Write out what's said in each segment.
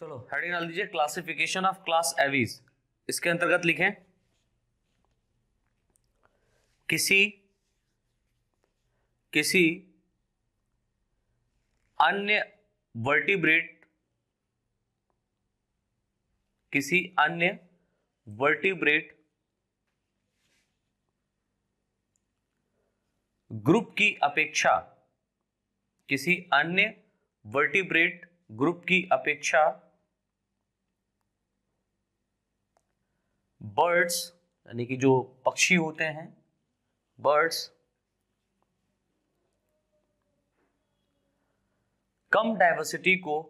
चलो हेडिंग डाल दीजिए क्लासिफिकेशन ऑफ क्लास एवीज इसके अंतर्गत लिखें किसी किसी अन्य वर्टिब्रेट किसी अन्य वर्टिब्रेट ग्रुप की अपेक्षा किसी अन्य वर्टिब्रेट ग्रुप की अपेक्षा बर्ड्स यानी कि जो पक्षी होते हैं बर्ड्स कम डाइवर्सिटी को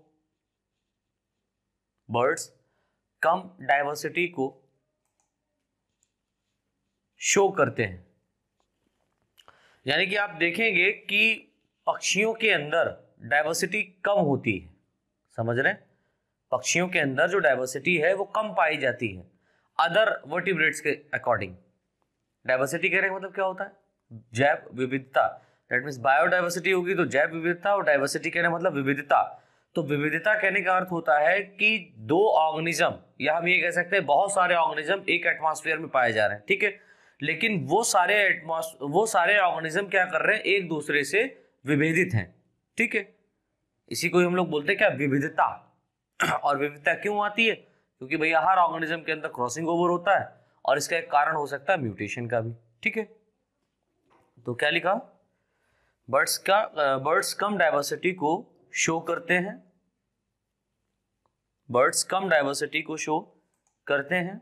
बर्ड्स कम डाइवर्सिटी को शो करते हैं यानी कि आप देखेंगे कि पक्षियों के अंदर डाइवर्सिटी कम होती है समझ रहे हैं पक्षियों के अंदर जो डाइवर्सिटी है वो कम पाई जाती है अदर वर्टिब्रेट्स के अकॉर्डिंग डाइवर्सिटी कह रहे हैं मतलब क्या होता है जैव विविधता दैट मीन्स बायोडाइवर्सिटी होगी तो जैव विविधता और डाइवर्सिटी कहने मतलब विविधता तो विविधता कहने का अर्थ होता है कि दो ऑर्गेनिज्म या हम ये कह सकते हैं बहुत सारे ऑर्गेनिज्म एक एटमॉस्फेयर में पाए जा रहे हैं ठीक है लेकिन वो सारे एटमॉस वो सारे ऑर्गेनिज्म क्या कर रहे हैं एक दूसरे से विभेदित हैं ठीक है इसी को हम लोग बोलते हैं क्या विविधता और विविधता क्यों आती है क्योंकि भैया हर ऑर्गेनिज्म के अंदर क्रॉसिंग ओवर होता है और इसका एक कारण हो सकता है म्यूटेशन का भी ठीक है तो क्या लिखा बर्ड्स का बर्ड्स कम डाइवर्सिटी को शो करते हैं बर्ड्स कम डाइवर्सिटी को शो करते हैं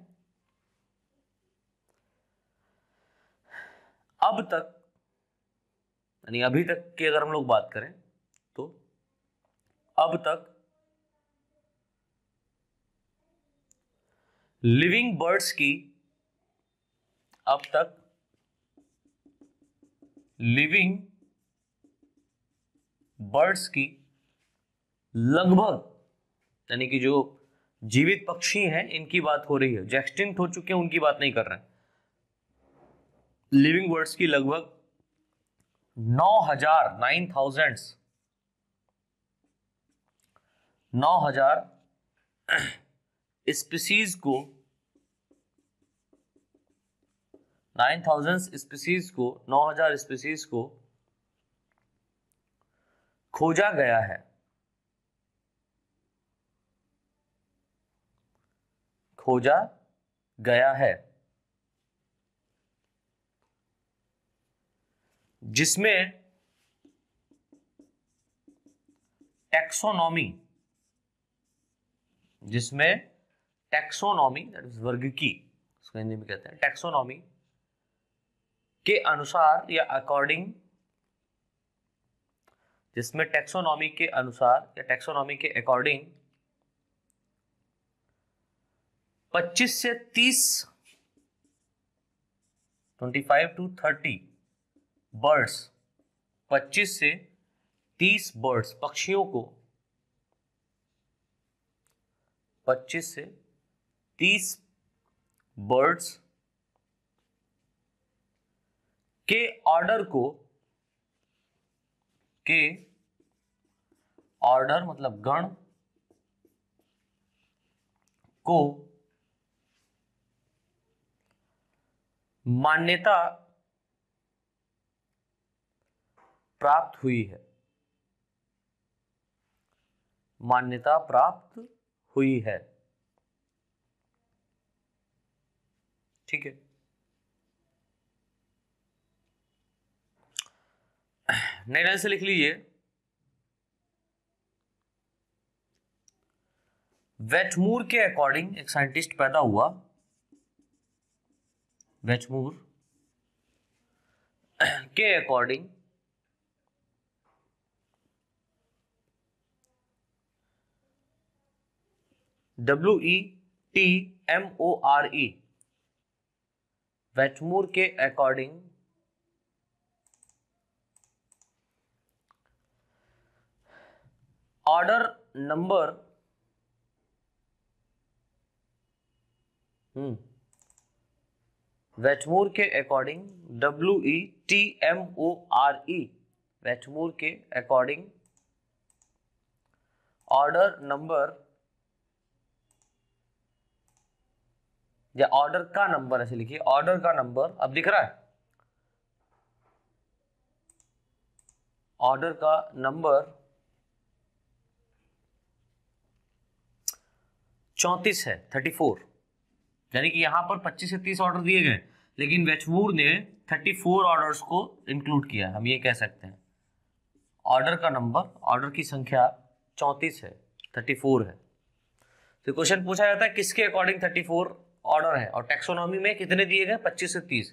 अब तक यानी अभी तक की अगर हम लोग बात करें तो अब तक लिविंग बर्ड्स की अब तक लिविंग बर्ड्स की लगभग यानी कि जो जीवित पक्षी हैं इनकी बात हो रही है जो हो चुके हैं उनकी बात नहीं कर रहे हैं लिविंग बर्ड्स की लगभग नौ हजार नाइन थाउजेंड नौ हजार स्पीसीज को नाइन थाउजेंड स्पीसीज को नौ हजार स्पीसीज को खोजा गया है खोजा गया है जिसमें टैक्सोनॉमी जिसमें टैक्सोनॉमी वर्ग की इसको हिंदी में कहते हैं टैक्सोनॉमी के अनुसार या अकॉर्डिंग जिसमें टेक्सोनॉमी के अनुसार या टेक्सोनॉमी के अकॉर्डिंग 25 से 30 25 टू 30 बर्ड्स 25 से 30 बर्ड्स पक्षियों को 25 से 30 बर्ड्स के ऑर्डर को के ऑर्डर मतलब गण को मान्यता प्राप्त हुई है मान्यता प्राप्त हुई है ठीक है नए आंसर से लिख लीजिए वेटमूर के अकॉर्डिंग एक साइंटिस्ट पैदा हुआ वेटमूर के according W E T M O R E Wetmore के according order number hmm, Wetmore के according W E T M O R E Wetmore के अकॉर्डिंग ऑर्डर नंबर या ऑर्डर का नंबर ऐसे लिखिए ऑर्डर का नंबर अब दिख रहा है ऑर्डर का नंबर चौंतीस है थर्टी फोर यानी कि यहाँ पर पच्चीस से तीस ऑर्डर दिए गए लेकिन वेचवूर ने थर्टी फोर ऑर्डर को इंक्लूड किया हम ये कह सकते हैं ऑर्डर का नंबर ऑर्डर की संख्या चौंतीस है थर्टी फोर है तो क्वेश्चन पूछा जाता है किसके अकॉर्डिंग थर्टी फोर ऑर्डर है और टेक्सोनॉमी में कितने दिए गए पच्चीस से तीस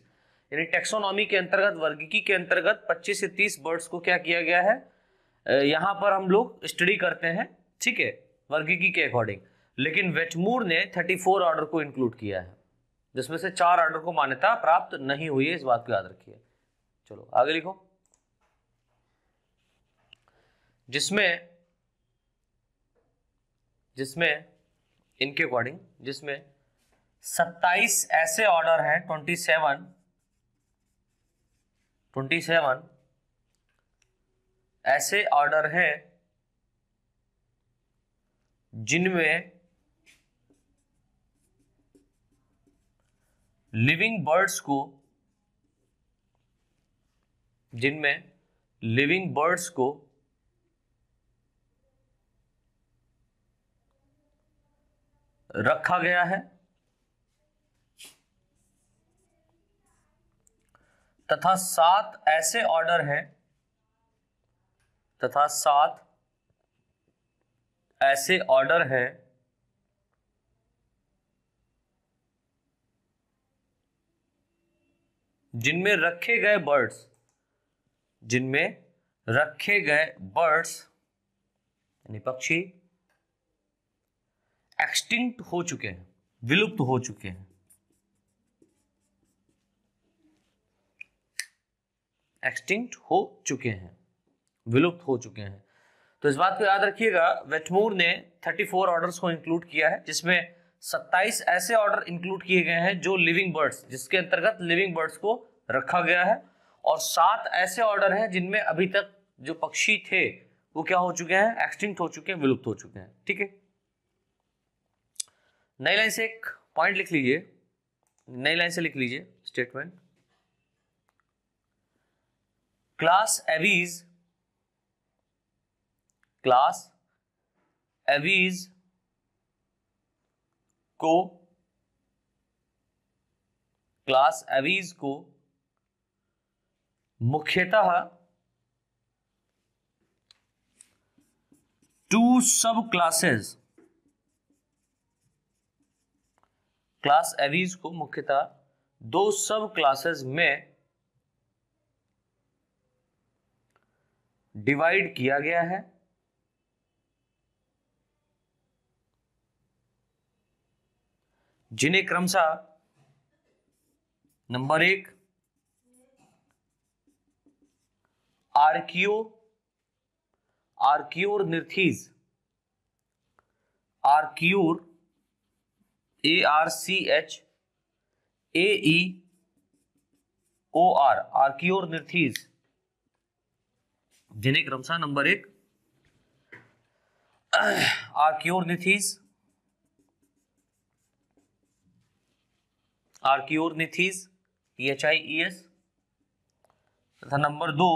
यानी टेक्सोनॉमी के अंतर्गत वर्गीकी के अंतर्गत पच्चीस से तीस बर्ड्स को क्या किया गया है यहाँ पर हम लोग स्टडी करते हैं ठीक है वर्गीकी के अकॉर्डिंग लेकिन वेटमूर ने 34 ऑर्डर को इंक्लूड किया है जिसमें से चार ऑर्डर को मान्यता प्राप्त नहीं हुई है इस बात को याद रखिए चलो आगे लिखो जिसमें जिसमें इनके अकॉर्डिंग जिसमें 27 ऐसे ऑर्डर हैं 27 सेवन ऐसे ऑर्डर हैं जिनमें लिविंग बर्ड्स को जिनमें लिविंग बर्ड्स को रखा गया है तथा सात ऐसे ऑर्डर हैं तथा सात ऐसे ऑर्डर हैं जिनमें रखे गए बर्ड्स जिनमें रखे गए बर्ड्स यानी पक्षी एक्सटिंक्ट हो चुके हैं विलुप्त हो चुके हैं एक्सटिंक्ट हो चुके हैं विलुप्त हो चुके हैं तो इस बात को याद रखिएगा वेटमूर ने 34 ऑर्डर्स को इंक्लूड किया है जिसमें सत्ताईस ऐसे ऑर्डर इंक्लूड किए गए हैं जो लिविंग बर्ड्स जिसके अंतर्गत लिविंग बर्ड्स को रखा गया है और सात ऐसे ऑर्डर हैं जिनमें अभी तक जो पक्षी थे वो क्या हो चुके हैं एक्सटिंक्ट हो चुके हैं विलुप्त हो चुके हैं ठीक है नई लाइन से एक पॉइंट लिख लीजिए नई लाइन से लिख लीजिए statement class Aves class Aves को क्लास एवीज को मुख्यतः टू सब क्लासेस क्लास एवीज को मुख्यतः दो सब क्लासेस में डिवाइड किया गया है जिन्हें क्रमशः नंबर एक आर्कियो आर्क्योर निर्थीज आर्क्योर A e R C H A E O R archaeornithes जिन्हें क्रमशः नंबर एक archaeornithes archaeornithes T H I E S e e तथा नंबर दो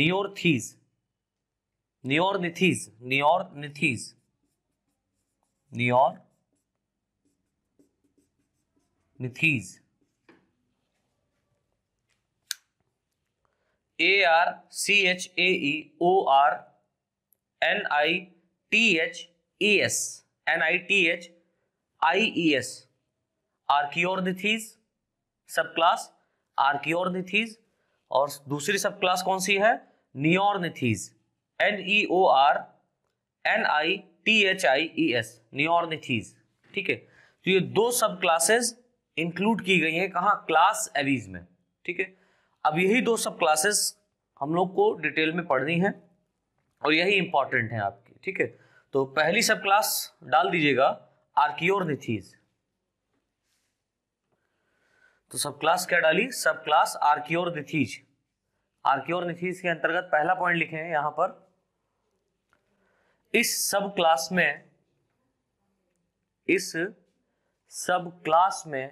neornithes neornithes neornithes A R C H A E O R N I T H E S N I T H I E S archaeornithes subclass आर्कियोर्निथीज और दूसरी सब class कौन सी है neornithes N E e O R N I T H I E e S neornithes ठीक है तो ये दो सब क्लासेस इंक्लूड की गई हैं कहाँ क्लास एवीज e में ठीक है अब यही दो सब क्लासेस हम लोग को डिटेल में पढ़नी है और यही इंपॉर्टेंट है आपकी ठीक है तो पहली सब क्लास डाल दीजिएगा आर्कियोरनिथीज तो सब क्लास क्या डाली सब क्लास आर्कियोरनिथीज आर्कियोरनिथीज के अंतर्गत पहला पॉइंट लिखे हैं यहां पर इस सब क्लास में इस सब क्लास में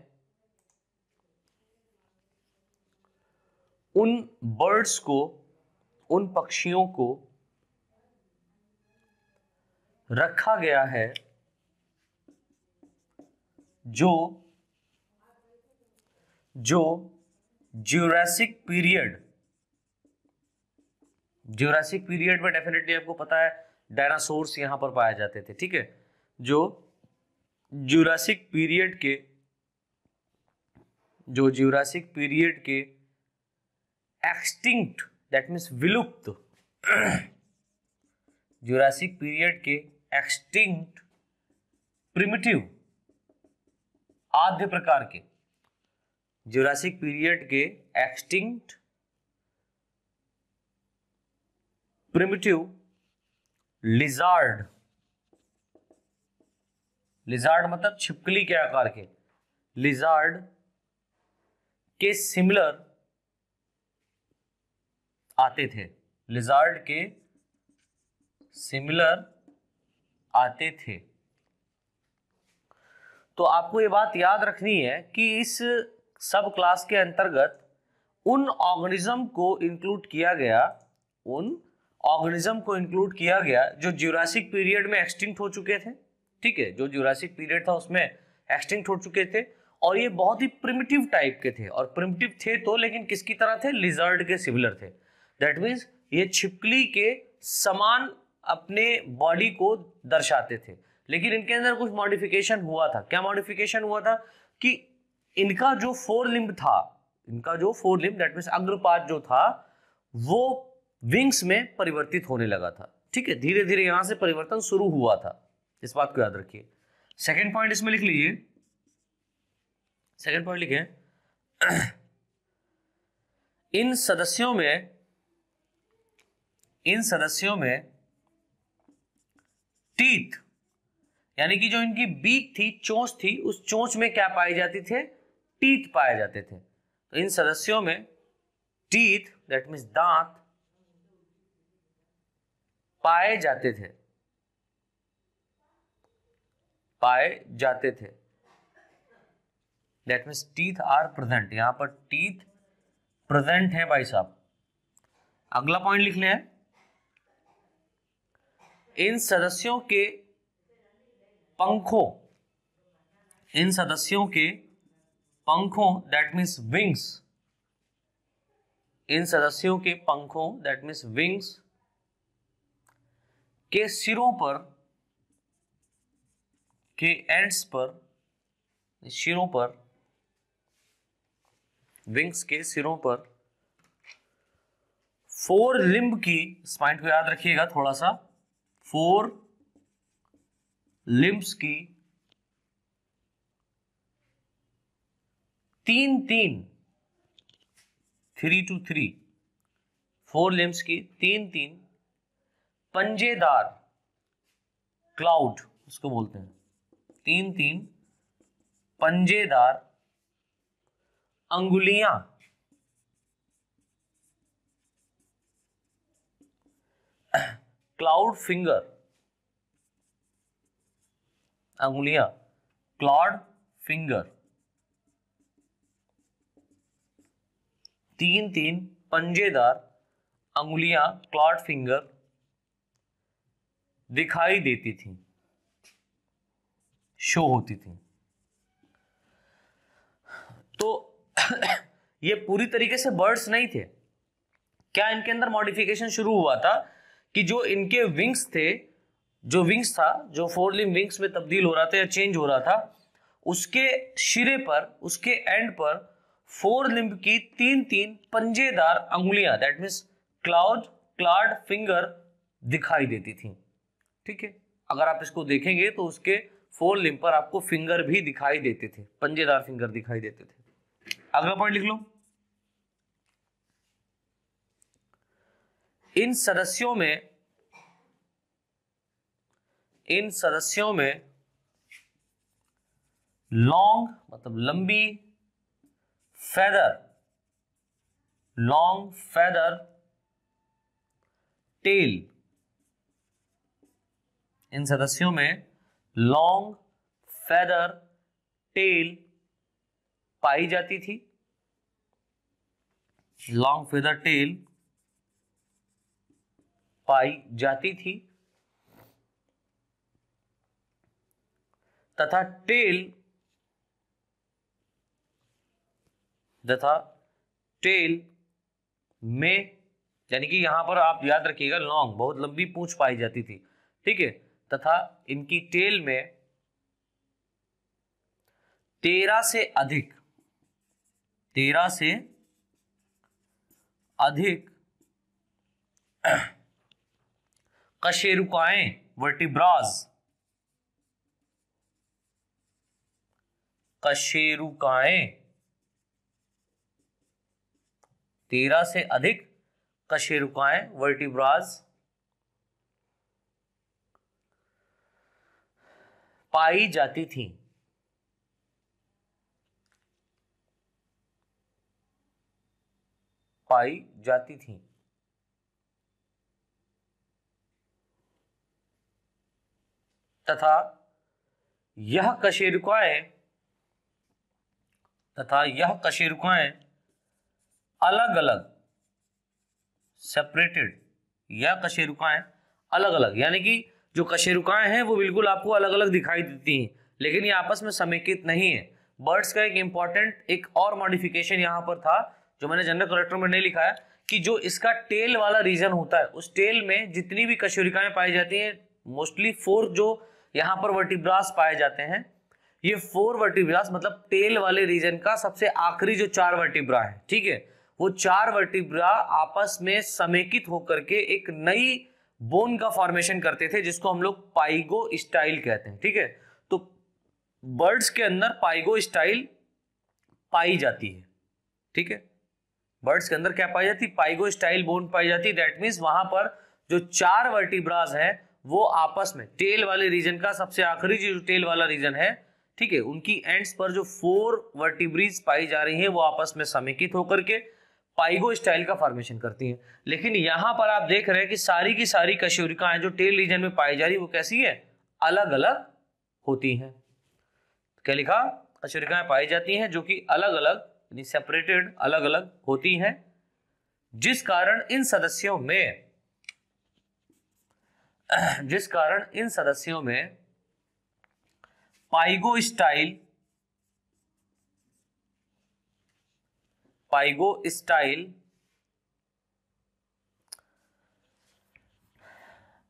उन बर्ड्स को उन पक्षियों को रखा गया है जो जो ज्यूरासिक पीरियड ज्यूरासिक पीरियड में डेफिनेटली आपको पता है डायनासोर्स यहां पर पाए जाते थे ठीक है जो ज्यूरासिक पीरियड के जो ज्यूरासिक पीरियड के एक्सटिंक्ट दैट मीन्स विलुप्त ज्यूरासिक पीरियड के एक्सटिंक्ट प्रिमिटिव आद्य प्रकार के जुरासिक पीरियड के एक्सटिंक्ट प्रिमिटिव लिजार्ड लिजार्ड मतलब छिपकली के आकार के लिजार्ड के सिमिलर आते थे लिजार्ड के सिमिलर आते थे तो आपको ये बात याद रखनी है कि इस सब क्लास के अंतर्गत उन ऑर्गेनिज्म को इंक्लूड किया गया उन ऑर्गेनिज्म को इंक्लूड किया गया जो ज्यूरासिक पीरियड में एक्सटिंक्ट हो चुके थे ठीक है जो ज्यूरासिक पीरियड था उसमें एक्सटिंक्ट हो चुके थे और ये बहुत ही प्रिमिटिव टाइप के थे और प्रिमिटिव थे तो लेकिन किसकी तरह थे लिजर्ड के सिमिलर थे दैट मीन्स ये छिपकली के समान अपने बॉडी को दर्शाते थे लेकिन इनके अंदर कुछ मॉडिफिकेशन हुआ था क्या मॉडिफिकेशन हुआ था कि इनका जो फोर लिंब था इनका जो फोर लिंब दैट मीन अग्रपात जो था वो विंग्स में परिवर्तित होने लगा था ठीक है धीरे धीरे यहां से परिवर्तन शुरू हुआ था इस बात को याद रखिए सेकेंड पॉइंट इसमें लिख लीजिए सेकेंड पॉइंट लिखे इन सदस्यों में इन सदस्यों में टीथ यानी कि जो इनकी बीक थी चोंच थी उस चोंच में क्या पाई जाती थे टीथ पाए जाते थे तो इन सदस्यों में टीथ दैट मीन्स दांत पाए जाते थे पाए जाते थे that means teeth are present यहां पर टीथ प्रेजेंट है भाई साहब अगला पॉइंट लिख लें इन सदस्यों के पंखों इन सदस्यों के पंखों दैट मीन्स विंग्स इन सदस्यों के पंखों दैट मीन्स विंग्स के सिरों पर के एंड्स पर सिरों पर विंग्स के सिरों पर फोर लिंब की स्पाइंट को याद रखिएगा थोड़ा सा फोर लिम्स की तीन तीन three two three four limbs की तीन तीन पंजेदार क्लाउड उसको बोलते हैं तीन तीन पंजेदार अंगुलियां क्लाउड फिंगर अंगुलियां क्लॉड फिंगर तीन तीन पंजेदार अंगुलियां क्लॉड फिंगर दिखाई देती थी शो होती थी तो ये पूरी तरीके से बर्ड्स नहीं थे क्या इनके अंदर मॉडिफिकेशन शुरू हुआ था कि जो इनके विंग्स थे जो विंग्स था जो फोर लिम विंग्स में तब्दील हो रहा था या चेंज हो रहा था उसके शिरे पर उसके एंड पर फोर लिम्ब की तीन तीन पंजेदार अंगुलियां that mean clawed clawed finger दिखाई देती थी ठीक है अगर आप इसको देखेंगे तो उसके फोर लिम्ब पर आपको फिंगर भी दिखाई देते थे पंजेदार फिंगर दिखाई देते थे अगला पॉइंट लिख लो इन सदस्यों में इन सदस्यों में लॉन्ग मतलब लंबी फेदर लॉन्ग फेदर टेल इन सदस्यों में लॉन्ग फेदर टेल पाई जाती थी लॉन्ग फेदर टेल पाई जाती थी तथा टेल तथा टेल में यानी कि यहां पर आप याद रखिएगा लॉन्ग बहुत लंबी पूछ पाई जाती थी ठीक है तथा इनकी टेल में तेरह से अधिक तेरह से अधिक कशेरुकाएं वर्टिब्राज कशेरुकाएं तेरह से अधिक कशेरुकाएं वर्टिब्राज पाई जाती थी पाई जाती थी तथा यह कशेरुकाएं तथा यह कशेरुकाए अलग अलग सेपरेटेड यह कशेरुकाएँ अलग अलग यानी कि जो कशेरुकाएँ हैं वो बिल्कुल आपको अलग अलग दिखाई देती हैं लेकिन ये आपस में समेकित नहीं है बर्ड्स का एक इम्पॉर्टेंट एक और मॉडिफिकेशन यहाँ पर था जो मैंने जनरल कलेक्टर में नहीं लिखा है कि जो इसका टेल वाला रीजन होता है उस टेल में जितनी भी कशोरिकाएं पाई जाती हैं मोस्टली फोर जो यहाँ पर वर्टिब्रास पाए जाते हैं ये फोर वर्टिब्रास मतलब टेल वाले रीजन का सबसे आखिरी जो चार वर्टिब्रा है ठीक है वो चार वर्टिब्रा आपस में समेकित होकर के एक नई बोन का फॉर्मेशन करते थे जिसको हम लोग पाइगो स्टाइल कहते हैं ठीक है तो बर्ड्स के अंदर पाइगो स्टाइल पाई जाती है ठीक है बर्ड्स के अंदर क्या पाई जाती पाइगो स्टाइल बोन पाई जाती है दैट मीन्स वहां पर जो चार वर्टिब्राज हैं वो आपस में टेल वाले रीजन का सबसे आखिरी जो टेल वाला रीजन है ठीक है उनकी एंड्स पर जो फोर वर्टिब्रीज पाई जा रही है वो आपस में समेकित होकर के पाइगो स्टाइल का फॉर्मेशन करती है लेकिन यहाँ पर आप देख रहे हैं कि सारी की सारी कशोरिकाएं जो टेल रीजन में पाई जा रही है वो कैसी है अलग अलग होती हैं क्या लिखा कशोरिकाएं पाई जाती हैं जो कि अलग अलग सेपरेटेड अलग अलग होती हैं जिस कारण इन सदस्यों में जिस कारण इन सदस्यों में pygostyle pygostyle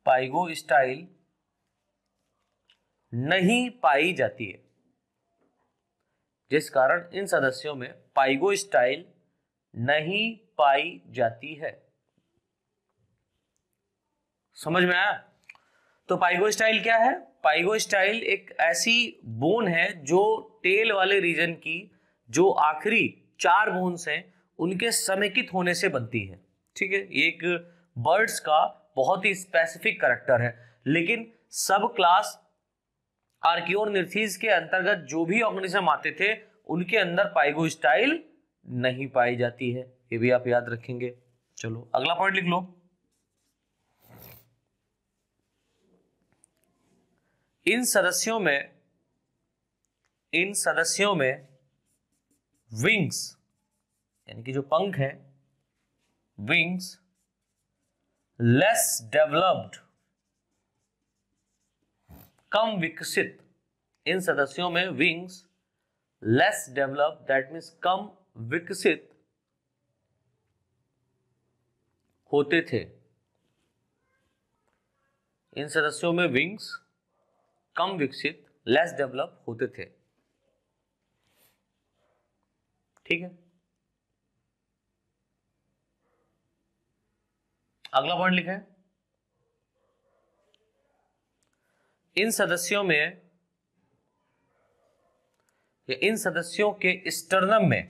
pygostyle नहीं पाई जाती है जिस कारण इन सदस्यों में पाइगो स्टाइल नहीं पाई जाती है समझ में आया तो स्टाइल क्या है पाइगो स्टाइल एक ऐसी बोन है जो टेल वाले रीजन की जो आखिरी चार बोन्स हैं उनके समेकित होने से बनती है ठीक है एक बर्ड्स का बहुत ही स्पेसिफिक करेक्टर है लेकिन सब क्लास आर्क्योर निर्थीज के अंतर्गत जो भी ऑर्गेनिज्म आते थे उनके अंदर पाइगो स्टाइल नहीं पाई जाती है ये भी आप याद रखेंगे चलो अगला पॉइंट लिख लो इन सदस्यों में इन सदस्यों में विंग्स यानी कि जो पंख हैं विंग्स लेस डेवलप्ड कम विकसित इन सदस्यों में wings less develop that means कम विकसित होते थे इन सदस्यों में विंग्स कम विकसित लेस डेवलप होते थे ठीक है अगला पॉइंट लिखे इन सदस्यों में या इन सदस्यों के स्टर्नम में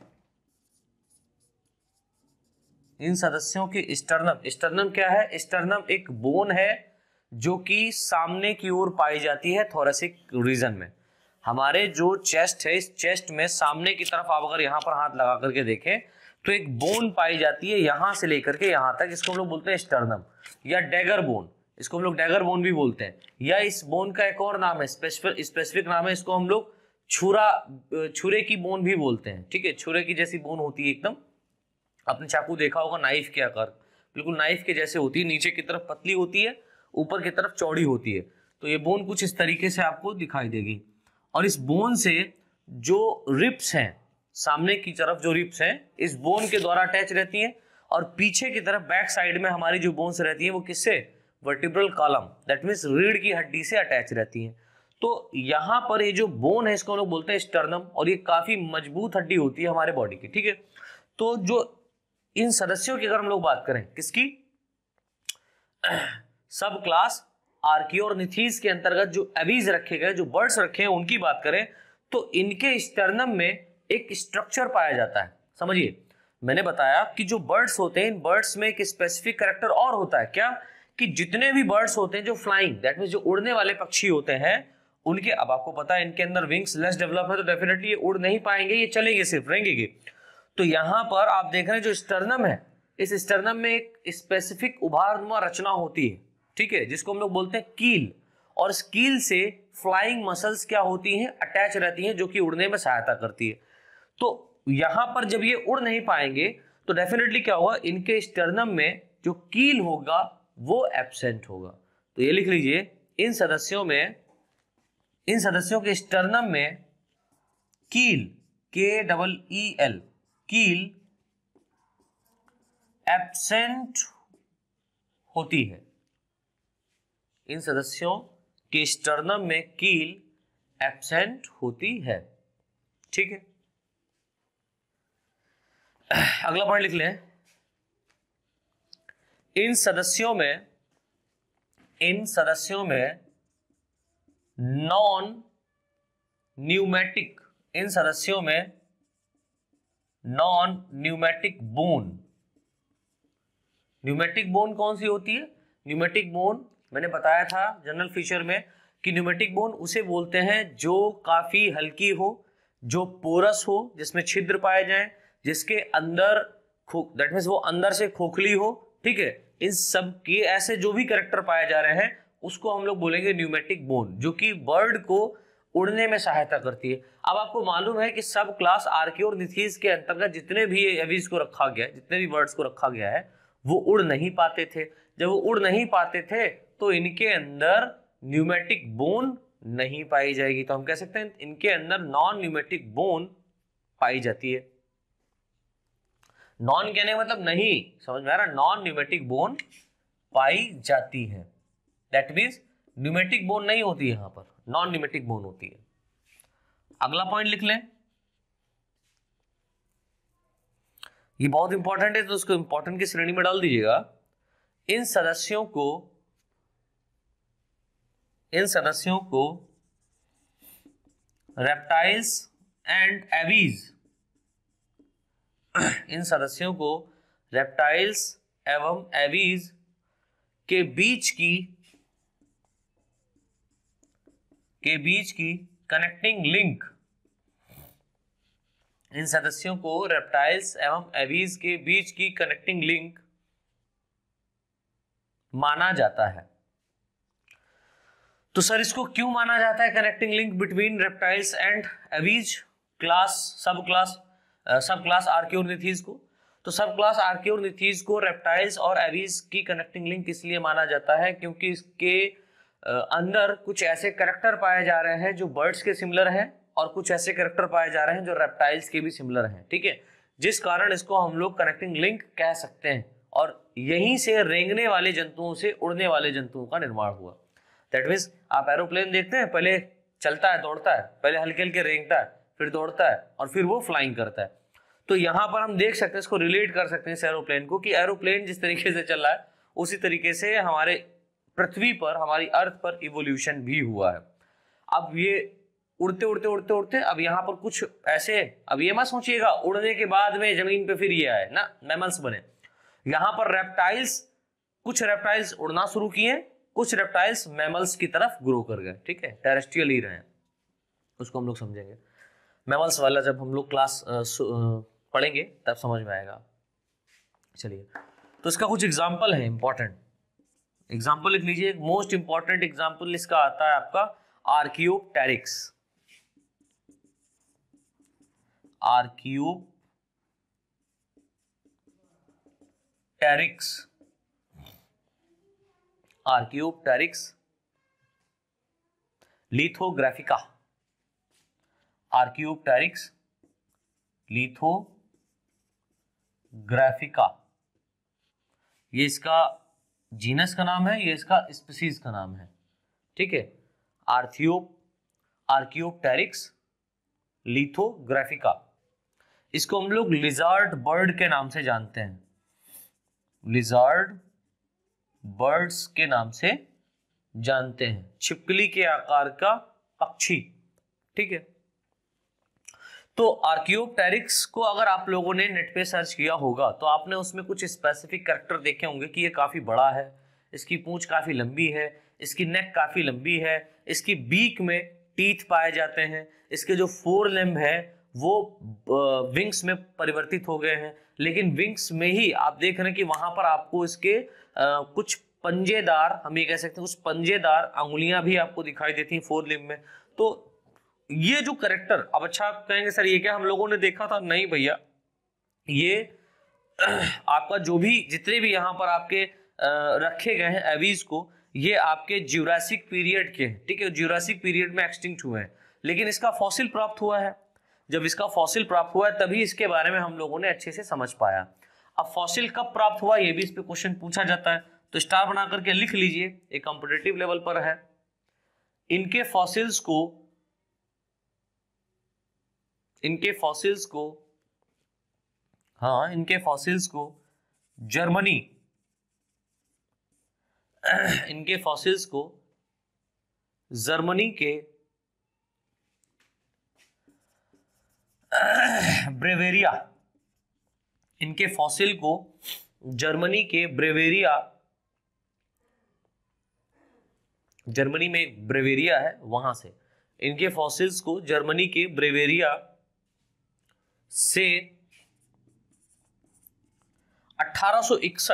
इन सदस्यों के स्टर्नम स्टर्नम क्या है स्टर्नम एक बोन है जो कि सामने की ओर पाई जाती है थोरेसिक रीजन में हमारे जो चेस्ट है इस चेस्ट में सामने की तरफ आप अगर यहाँ पर हाथ लगा करके देखें तो एक बोन पाई जाती है यहां से लेकर के यहाँ तक इसको हम लोग बोलते हैं स्टर्नम या डेगर बोन इसको हम लोग डैगर बोन भी बोलते हैं या इस बोन का एक और नाम है स्पेसिफिक स्पेसिफिक नाम है इसको हम लोग छुरा छुरे की बोन भी बोलते हैं ठीक है छुरे की जैसी बोन होती है एकदम आपने चाकू देखा होगा नाइफ के आकार बिल्कुल नाइफ के जैसे होती है नीचे की तरफ पतली होती है ऊपर की तरफ चौड़ी होती है तो ये बोन कुछ इस तरीके से आपको दिखाई देगी और इस बोन से जो रिप्स हैं सामने की तरफ जो रिप्स हैं इस बोन के द्वारा अटैच रहती हैं और पीछे की तरफ बैक साइड में हमारी जो बोन्स रहती है वो किससे वर्टिब्रल कॉलम दैट मीन्स रीढ़ की हड्डी से अटैच रहती है तो यहाँ पर ये जो बोन है इसको हम लोग बोलते हैं स्टर्नम और ये काफ़ी मजबूत हड्डी होती है हमारे बॉडी की ठीक है तो जो इन सदस्यों की अगर हम लोग बात करें किसकी सब क्लास आर्कियोरनिथीज के अंतर्गत जो एवीज रखे गए जो बर्ड्स रखे हैं उनकी बात करें तो इनके स्टर्नम में एक स्ट्रक्चर पाया जाता है समझिए मैंने बताया कि जो बर्ड्स होते हैं इन बर्ड्स में एक स्पेसिफिक करेक्टर और होता है क्या कि जितने भी बर्ड्स होते हैं जो फ्लाइंग दैट मीन जो उड़ने वाले पक्षी होते हैं उनके अब आपको पता है इनके अंदर विंग्स लेस डेवलप है तो डेफिनेटली ये उड़ नहीं पाएंगे ये चलेंगे सिर्फ रहेंगे तो यहाँ पर आप देख रहे हैं जो स्टर्नम है इस स्टर्नम में एक स्पेसिफिक उभारनुमा रचना होती है ठीक है जिसको हम लोग बोलते हैं कील और इस कील से फ्लाइंग मसल्स क्या होती हैं अटैच रहती हैं जो कि उड़ने में सहायता करती है तो यहां पर जब ये उड़ नहीं पाएंगे तो डेफिनेटली क्या होगा इनके स्टर्नम में जो कील होगा वो एबसेंट होगा तो ये लिख लीजिए इन सदस्यों में इन सदस्यों के स्टर्नम में keel K double E L keel absent होती है इन सदस्यों के स्टर्नम में कील एब्सेंट होती है ठीक है अगला पॉइंट लिख लें इन सदस्यों में इन सदस्यों में नॉन न्यूमेटिक इन सदस्यों में non pneumatic bone pneumatic bone कौन सी होती है न्यूमेटिक बोन मैंने बताया था जनरल फीचर में कि न्यूमेटिक बोन उसे बोलते हैं जो काफ़ी हल्की हो जो पोरस हो जिसमें छिद्र पाए जाए जिसके अंदर दैट मीन वो अंदर से खोखली हो ठीक है इन सब के ऐसे जो भी करेक्टर पाए जा रहे हैं उसको हम लोग बोलेंगे न्यूमेटिक बोन जो कि बर्ड को उड़ने में सहायता करती है अब आपको मालूम है कि सब क्लास आरके और निथीज के अंतर्गत जितने भी अभी को रखा गया जितने भी बर्ड्स को रखा गया है वो उड़ नहीं पाते थे जब वो उड़ नहीं पाते थे तो इनके अंदर न्यूमेटिक बोन नहीं पाई जाएगी तो हम कह सकते हैं इनके अंदर नॉन न्यूमेटिक बोन पाई जाती है नॉन कहने का मतलब नहीं समझ में आ रहा नॉन न्यूमेटिक बोन पाई जाती है दैट मीन्स न्यूमेटिक बोन नहीं होती यहां पर नॉन न्यूमेटिक बोन होती है अगला पॉइंट लिख लें ये बहुत इंपॉर्टेंट है तो उसको इंपॉर्टेंट की श्रेणी में डाल दीजिएगा इन सदस्यों को इन सदस्यों को रेप्टाइल्स एंड एवीज इन सदस्यों को रेप्टाइल्स एवं एवीज के बीच की के बीच की कनेक्टिंग लिंक इन सदस्यों को रेप्टाइल्स एवं एवीज के बीच की कनेक्टिंग लिंक माना जाता है तो सर इसको क्यों माना जाता है connecting link between reptiles and aves class subclass subclass archaeornithes को तो सब क्लास आर्क्योरनिथीज को रेप्टाइल्स और एवीज की कनेक्टिंग लिंक इसलिए माना जाता है क्योंकि इसके अंदर कुछ ऐसे करेक्टर पाए जा रहे हैं जो बर्ड्स के सिमिलर हैं और कुछ ऐसे करेक्टर पाए जा रहे हैं जो रेप्टाइल्स के भी सिमिलर हैं ठीक है जिस कारण इसको हम लोग कनेक्टिंग लिंक कह सकते हैं और यहीं से रेंगने वाले जंतुओं से उड़ने वाले जंतुओं का निर्माण हुआ दैट मीन्स आप एरोप्लेन देखते हैं पहले चलता है दौड़ता है पहले हल्के हल्के रेंगता है फिर दौड़ता है और फिर वो फ्लाइंग करता है तो यहाँ पर हम देख सकते हैं इसको रिलेट कर सकते हैं इस एरोप्लेन को कि एरोप्लेन जिस तरीके से चल रहा है उसी तरीके से हमारे पृथ्वी पर हमारी अर्थ पर इवोल्यूशन भी हुआ है अब ये उड़ते उड़ते उड़ते उड़ते अब यहाँ पर कुछ ऐसे अब ये मत सोचिएगा उड़ने के बाद में जमीन पे फिर ये आए ना मेमल्स बने यहाँ पर रेप्टाइल्स कुछ रेप्टाइल्स उड़ना शुरू किए कुछ रेप्टाइल्स मैमल्स की तरफ ग्रो कर गए ठीक है टेरेस्ट्रियल ही रहे उसको हम लोग समझेंगे मैमल्स वाला जब हम लोग क्लास पढ़ेंगे तब समझ में आएगा चलिए तो इसका कुछ एग्जाम्पल है इंपॉर्टेंट एग्जाम्पल लिख लीजिए मोस्ट इंपॉर्टेंट एग्जाम्पल इसका आता है आपका archaeopteryx archaeopteryx archaeopteryx lithographica archaeopteryx lithographica ये इसका जीनस का नाम है ये इसका स्पीसीज का नाम है ठीक है आर्थियोप आर्क्योप्टेरिक्स लिथोग्राफिका इसको हम लोग लिजार्ड बर्ड के नाम से जानते हैं लिजार्ड बर्ड्स के नाम से जानते हैं छिपकली के आकार का पक्षी ठीक है तो आर्कियोप्टेरिक्स को अगर आप लोगों ने नेट पे सर्च किया होगा तो आपने उसमें कुछ स्पेसिफिक करेक्टर देखे होंगे कि ये काफ़ी बड़ा है इसकी पूंछ काफ़ी लंबी है इसकी नेक काफ़ी लंबी है इसकी बीक में टीथ पाए जाते हैं इसके जो फोर लेम्ब है वो विंग्स में परिवर्तित हो गए हैं लेकिन विंग्स में ही आप देख रहे हैं कि वहां पर आपको इसके कुछ पंजेदार हम ये कह सकते हैं कुछ पंजेदार अंगुलियां भी आपको दिखाई देती हैं फोर लिम में तो ये जो करेक्टर अब अच्छा आप कहेंगे सर ये क्या हम लोगों ने देखा था नहीं भैया ये आपका जो भी जितने भी यहाँ पर आपके रखे गए हैं एवीज को ये आपके ज्यूरासिक पीरियड के ठीक है ज्यूरासिक पीरियड में एक्सटिंक्ट हुए हैं लेकिन इसका फॉसिल प्राप्त हुआ है जब इसका फॉसिल प्राप्त हुआ है तभी इसके बारे में हम लोगों ने अच्छे से समझ पाया अब फॉसिल कब प्राप्त हुआ ये भी इस पर क्वेश्चन पूछा जाता है तो स्टार बना करके लिख लीजिए एक कॉम्पिटेटिव लेवल पर है इनके फॉसिल्स को इनके फॉसिल्स को हाँ इनके फॉसिल्स को जर्मनी इनके फॉसिल्स को जर्मनी के ब्रेवेरिया इनके फॉसिल को जर्मनी के ब्रेवेरिया जर्मनी में एक ब्रेवेरिया है वहां से इनके फॉसिल्स को जर्मनी के ब्रेवेरिया से 1861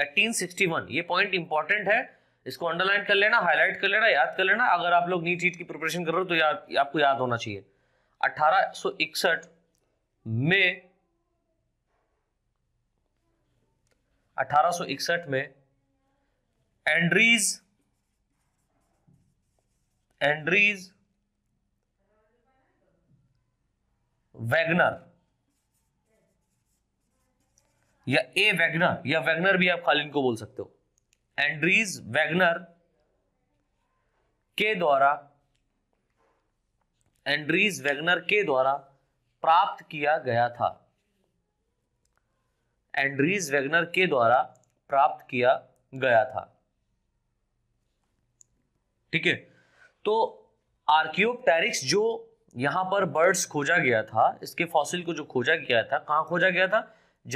1861 ये पॉइंट इंपॉर्टेंट है इसको अंडरलाइन कर लेना हाईलाइट कर लेना याद कर लेना अगर आप लोग नीट चीट की प्रिपरेशन कर रहे हो तो याद आपको याद होना चाहिए 1861 में 1861 में एंड्रीज एंड्रीज वैगनर या ए वैगनर या वैगनर भी आप खाली को बोल सकते हो एंड्रीज वैगनर के द्वारा एंड्रीज वैगनर के द्वारा प्राप्त किया गया था एंड्रीज वेगनर के द्वारा प्राप्त किया गया था ठीक है तो आर्कियोपटेरिक्स जो यहां पर बर्ड्स खोजा गया था इसके फॉसिल को जो खोजा गया था कहां खोजा गया था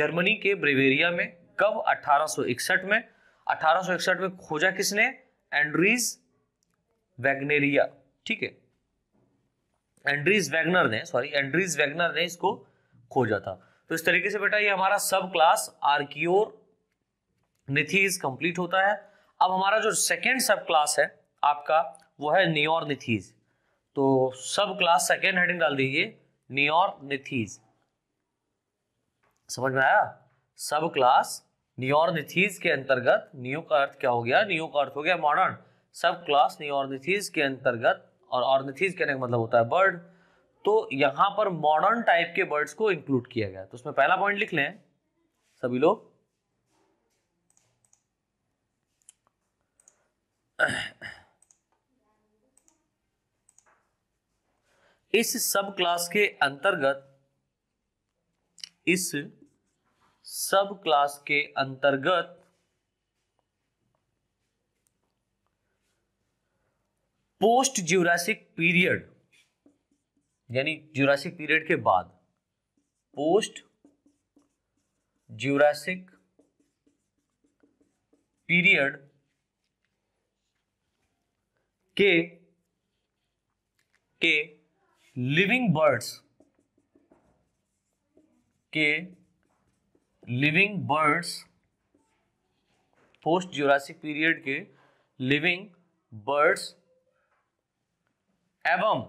जर्मनी के ब्रेवेरिया में कब 1861 में 1861 में खोजा किसने एंड्रीज वैग्नेरिया ठीक है एंड्रीज वैगनर ने सॉरी एंड्रीज वैगनर ने इसको खोजा था तो इस तरीके से बेटा ये हमारा सब क्लास आर्क्योर निथीज कंप्लीट होता है अब हमारा जो सेकेंड सब क्लास है आपका वो है नियोर निथीज तो सब क्लास सेकेंड हेडिंग डाल दीजिए नियोर निथीज समझ में आया सब क्लास निथीज के अंतर्गत नियो का अर्थ क्या हो गया नियो का अर्थ हो गया मॉडर्न सब क्लास निथीज के अंतर्गत और निथीज कहने का मतलब होता है बर्ड तो यहां पर मॉडर्न टाइप के बर्ड्स को इंक्लूड किया गया तो उसमें पहला पॉइंट लिख लें सभी लोग इस सब क्लास के अंतर्गत इस सब क्लास के अंतर्गत पोस्ट ज्यूरासिक पीरियड यानी ज्यूरासिक पीरियड के बाद पोस्ट ज्यूरासिक पीरियड के के लिविंग बर्ड्स के living birds post Jurassic period के लिविंग बर्ड्स एवं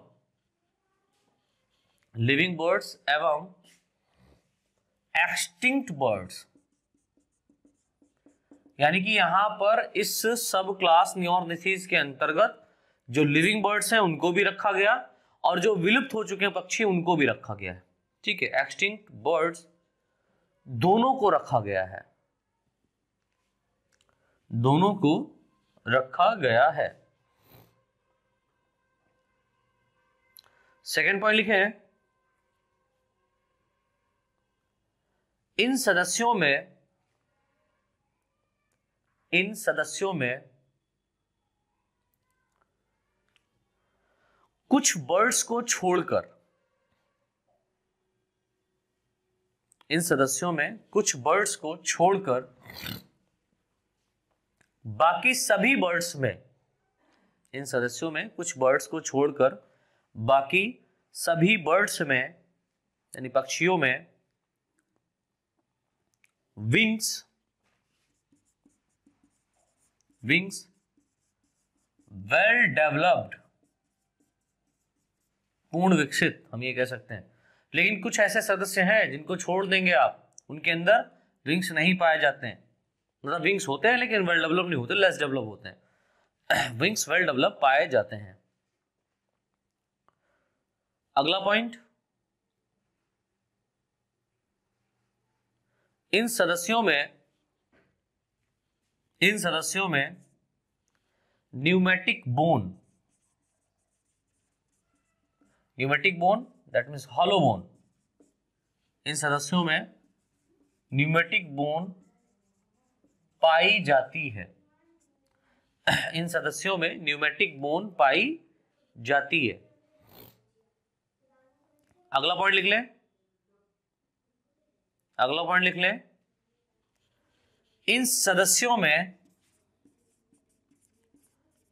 लिविंग बर्ड्स एवं एक्सटिंक्ट बर्ड्स यानी कि यहां पर इस सब क्लास न्योरनिथीज के अंतर्गत जो लिविंग बर्ड्स हैं उनको भी रखा गया और जो विलुप्त हो चुके हैं पक्षी उनको भी रखा गया है ठीक है एक्सटिंक्ट बर्ड्स दोनों को रखा गया है दोनों को रखा गया है सेकेंड पॉइंट लिखे हैं इन सदस्यों में इन सदस्यों में कुछ बर्ड्स को छोड़कर इन सदस्यों में कुछ बर्ड्स को छोड़कर बाकी सभी बर्ड्स में इन सदस्यों में कुछ बर्ड्स को छोड़कर बाकी सभी बर्ड्स में यानी पक्षियों में wings wings वेल डेवलप्ड पूर्ण विकसित हम ये कह सकते हैं लेकिन कुछ ऐसे सदस्य हैं जिनको छोड़ देंगे आप उनके अंदर विंग्स नहीं पाए जाते हैं मतलब विंग्स होते हैं लेकिन वेल डेवलप नहीं होते लेस डेवलप होते हैं विंग्स वेल डेवलप पाए जाते हैं अगला पॉइंट इन सदस्यों में इन सदस्यों में pneumatic bone pneumatic bone that means hollow bone इन सदस्यों में न्यूमेटिक बोन पाई जाती है इन सदस्यों में न्यूमेटिक बोन पाई जाती है अगला पॉइंट लिख लें अगला पॉइंट लिख लें इन सदस्यों में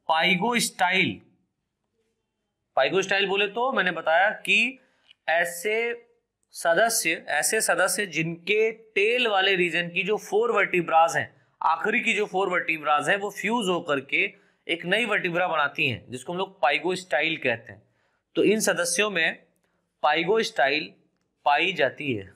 पाइगो स्टाइल पाइगो स्टाइल बोले तो मैंने बताया कि ऐसे सदस्य ऐसे सदस्य जिनके टेल वाले रीजन की जो फोर वर्टिब्राज हैं आखिरी की जो फोर वर्टिब्राज हैं वो फ्यूज होकर के एक नई वर्टिब्रा बनाती हैं जिसको हम लोग पाइगो स्टाइल कहते हैं तो इन सदस्यों में पाइगो स्टाइल पाई जाती है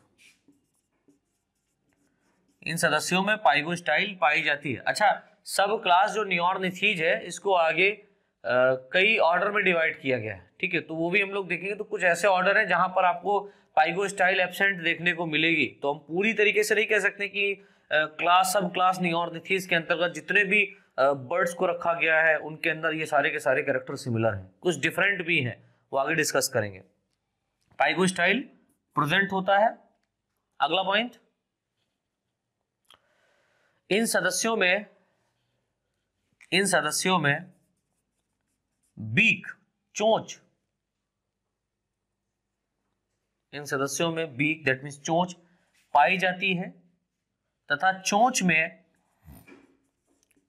इन सदस्यों में पाइगो स्टाइल पाई जाती है अच्छा सब क्लास जो नियोर्निथीज है इसको आगे आ, कई ऑर्डर में डिवाइड किया गया है ठीक है तो वो भी हम लोग देखेंगे तो कुछ ऐसे ऑर्डर हैं जहां पर आपको पाइगो स्टाइल एबसेंट देखने को मिलेगी तो हम पूरी तरीके से नहीं कह सकते कि आ, क्लास सब क्लास नियोर्निथीज के अंतर्गत जितने भी बर्ड्स को रखा गया है उनके अंदर ये सारे के सारे कैरेक्टर सिमिलर हैं कुछ डिफरेंट भी हैं वो आगे डिस्कस करेंगे पाइगो स्टाइल प्रेजेंट होता है अगला पॉइंट इन सदस्यों में इन सदस्यों में बीक चोंच इन सदस्यों में बीक दैट मीन चोंच पाई जाती है तथा चोंच में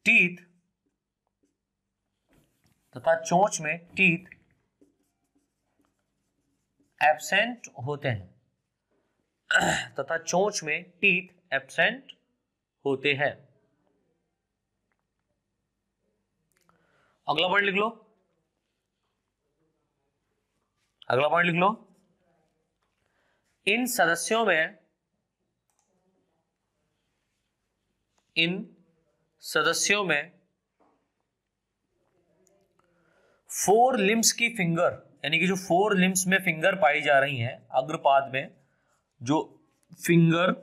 टीथ तथा चोंच में टीथ एब्सेंट होते हैं तथा चोंच में टीथ एब्सेंट होते हैं अगला पॉइंट लिख लो अगला पॉइंट लिख लो इन सदस्यों में इन सदस्यों में फोर लिम्स की फिंगर यानी कि जो फोर लिम्स में फिंगर पाई जा रही है अग्रपाद में जो फिंगर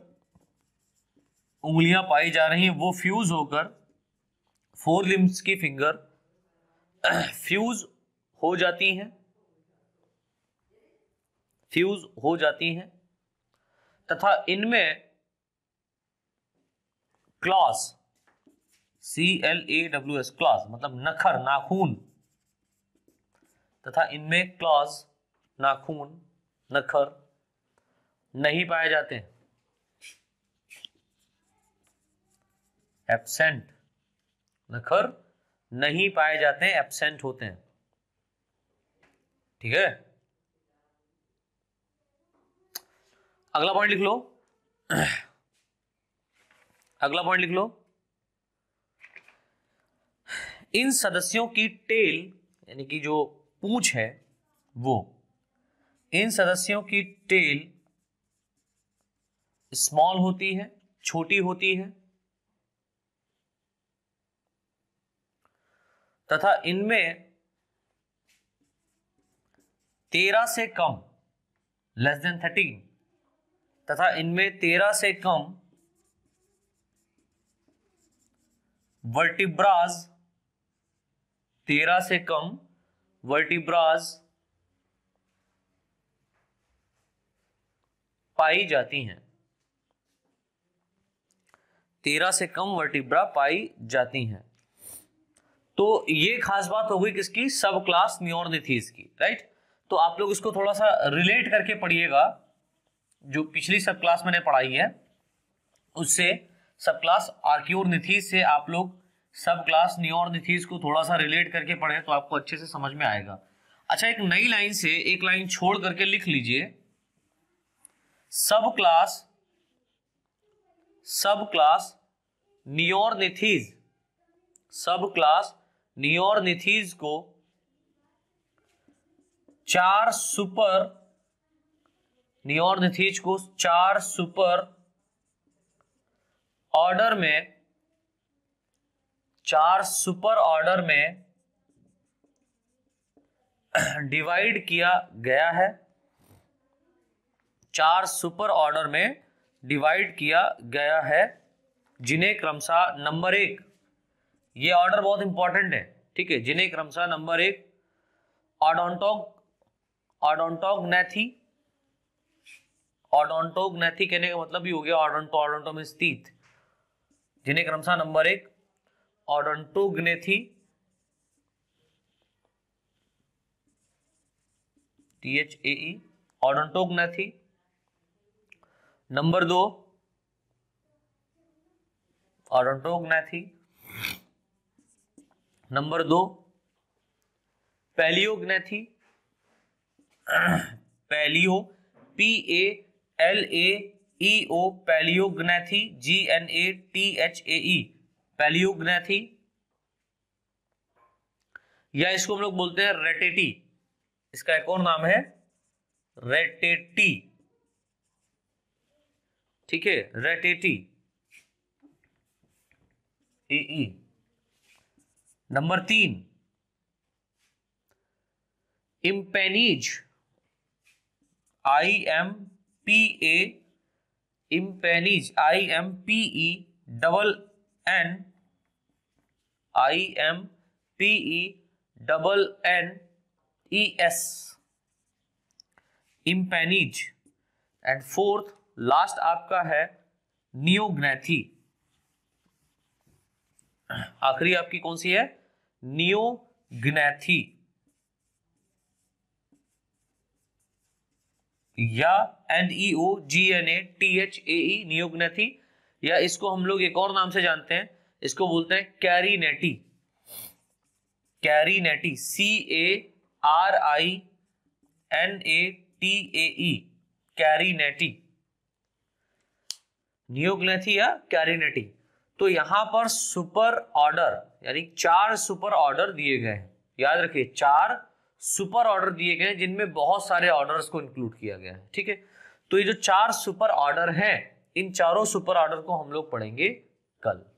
उंगलियां पाई जा रही हैं वो फ्यूज होकर फोर लिम्स की फिंगर फ्यूज हो जाती हैं फ्यूज हो जाती हैं तथा इनमें claws C L A W S claws मतलब नखर नाखून तथा इनमें क्लास नाखून नखर नहीं पाए जाते हैं एबसेंट नखर नहीं पाए जाते हैं एबसेंट होते हैं ठीक है अगला पॉइंट लिख लो अगला पॉइंट लिख लो इन सदस्यों की टेल यानी कि जो पूछ है वो इन सदस्यों की टेल स्मॉल होती है छोटी होती है तथा इनमें तेरह से कम लेस देन थर्टीन तथा इनमें तेरह से कम वर्टिब्राज तेरह से कम वर्टिब्राज पाई जाती हैं तेरह से कम वर्टिब्रा पाई जाती हैं तो ये खास बात हो गई किसकी सब क्लास न्योरनिथीज की राइट तो आप लोग इसको थोड़ा सा रिलेट करके पढ़िएगा जो पिछली सब क्लास मैंने पढ़ाई है उससे सब क्लास आर्क्योरनिथीज से आप लोग सब क्लास न्योरनिथीज को थोड़ा सा रिलेट करके पढ़े तो आपको अच्छे से समझ में आएगा अच्छा एक नई लाइन से एक लाइन छोड़ करके लिख लीजिए सब क्लास सब क्लास निथीज सब क्लास निथीज को चार सुपर निथीज को चार सुपर ऑर्डर में चार सुपर ऑर्डर में डिवाइड किया गया है चार सुपर ऑर्डर में डिवाइड किया गया है जिन्हें क्रमशः नंबर एक ये ऑर्डर बहुत इंपॉर्टेंट है ठीक है जिन्हें क्रमशः नंबर एक ऑडोंटोग ऑडोंटोगनेथी नैथी कहने का मतलब भी हो गया ऑडोंटो ऑडोंटो में स्थित जिन्हें क्रमशः नंबर एक odontognathae T H A E gnathae number दो नैथी नंबर दो palaeognathae palaeo P A L A E e O palaeognathae G N A T H A E e, palaeognathae या इसको हम लोग बोलते हैं रेटेटी इसका एक और नाम है रेटेटी ठीक है रेटेटी ई e ई नंबर तीन impennes I M P A impennes I M P E double N I M P E double N E e S impennes and fourth last आपका है नियोग्नेथी आखिरी आपकी कौन सी है नियोग्नैथी या N G N A T H A E या इसको हम लोग एक और नाम से जानते हैं इसको बोलते हैं carinatae carinatae C A R I N A T A e, carinatae neognathae या कैरीनेटी तो यहां पर सुपर ऑर्डर यानी चार सुपर ऑर्डर दिए गए हैं याद रखिए चार सुपर ऑर्डर दिए गए हैं जिनमें बहुत सारे ऑर्डर्स को इंक्लूड किया गया है ठीक है तो ये जो चार सुपर ऑर्डर हैं इन चारों सुपर ऑर्डर को हम लोग पढ़ेंगे कल